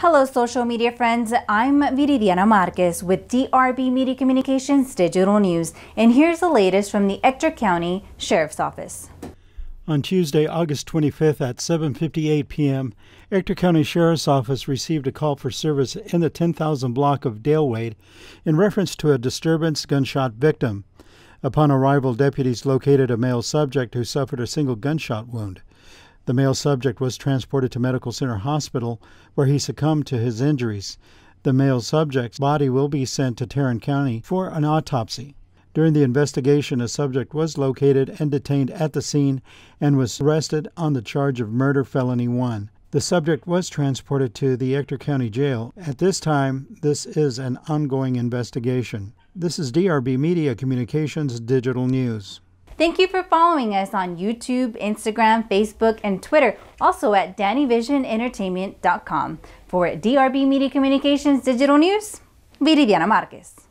Hello, social media friends. I'm Viridiana Marquez with DRB Media Communications Digital News, and here's the latest from the Ector County Sheriff's Office. On Tuesday, August 25th at 7:58 p.m., Ector County Sheriff's Office received a call for service in the 10,000 block of Dale Wade in reference to a disturbance gunshot victim. Upon arrival, deputies located a male subject who suffered a single gunshot wound. The male subject was transported to Medical Center Hospital, where he succumbed to his injuries. The male subject's body will be sent to Tarrant County for an autopsy. During the investigation, a subject was located and detained at the scene and was arrested on the charge of murder felony 1. The subject was transported to the Ector County Jail. At this time, this is an ongoing investigation. This is DRB Media Communications Digital News. Thank you for following us on YouTube, Instagram, Facebook, and Twitter, also at DannyVisionEntertainment.com. For DRB Media Communications Digital News, Viridiana Marquez.